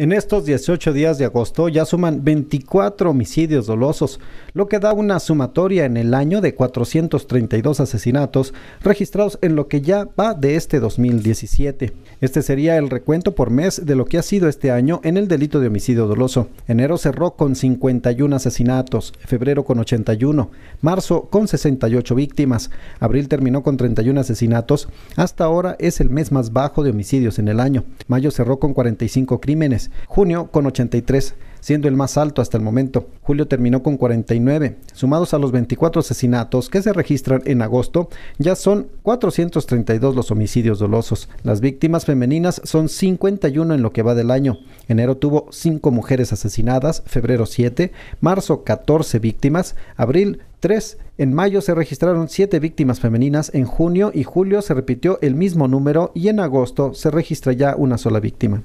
En estos 18 días de agosto ya suman 24 homicidios dolosos, lo que da una sumatoria en el año de 432 asesinatos registrados en lo que ya va de este 2017. Este sería el recuento por mes de lo que ha sido este año en el delito de homicidio doloso. Enero cerró con 51 asesinatos, febrero con 81, marzo con 68 víctimas, abril terminó con 31 asesinatos, hasta ahora es el mes más bajo de homicidios en el año. Mayo cerró con 45 crímenes, junio con 83 siendo el más alto hasta el momento. Julio terminó con 49. Sumados a los 24 asesinatos que se registran en agosto, ya son 432 los homicidios dolosos. Las víctimas femeninas son 51 en lo que va del año. Enero tuvo 5 mujeres asesinadas, febrero 7, marzo 14 víctimas, abril 3. En mayo se registraron 7 víctimas femeninas, en junio y julio se repitió el mismo número y en agosto se registra ya una sola víctima.